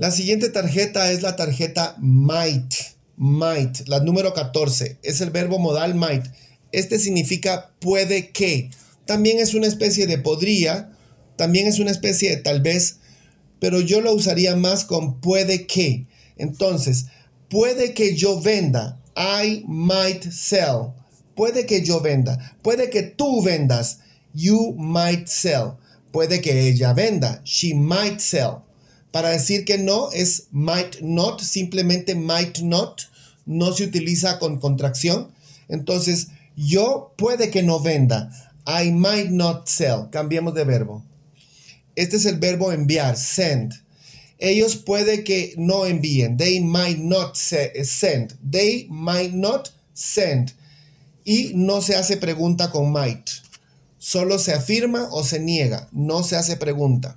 La siguiente tarjeta es la tarjeta might. Might, la número 14, es el verbo modal might. Este significa puede que. También es una especie de podría, también es una especie de tal vez, pero yo lo usaría más con puede que. Entonces, puede que yo venda. I might sell. Puede que yo venda. Puede que tú vendas. You might sell. Puede que ella venda. She might sell. Para decir que no es might not, simplemente might not, no se utiliza con contracción. Entonces, yo puede que no venda. I might not sell. Cambiemos de verbo. Este es el verbo enviar, send. Ellos puede que no envíen. They might not eh, send. They might not send. Y no se hace pregunta con might. Solo se afirma o se niega. No se hace pregunta.